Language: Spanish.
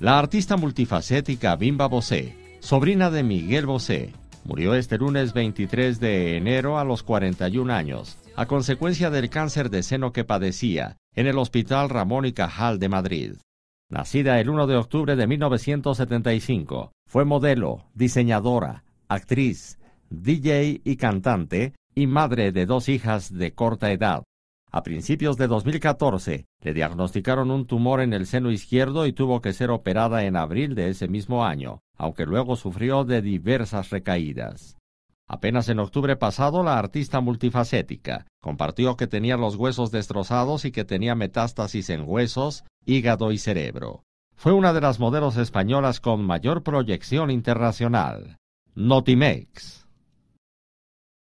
La artista multifacética Bimba Bosé, sobrina de Miguel Bosé, murió este lunes 23 de enero a los 41 años, a consecuencia del cáncer de seno que padecía en el Hospital Ramón y Cajal de Madrid. Nacida el 1 de octubre de 1975, fue modelo, diseñadora, actriz, DJ y cantante, y madre de dos hijas de corta edad. A principios de 2014, le diagnosticaron un tumor en el seno izquierdo y tuvo que ser operada en abril de ese mismo año, aunque luego sufrió de diversas recaídas. Apenas en octubre pasado, la artista multifacética compartió que tenía los huesos destrozados y que tenía metástasis en huesos, hígado y cerebro. Fue una de las modelos españolas con mayor proyección internacional. Notimex.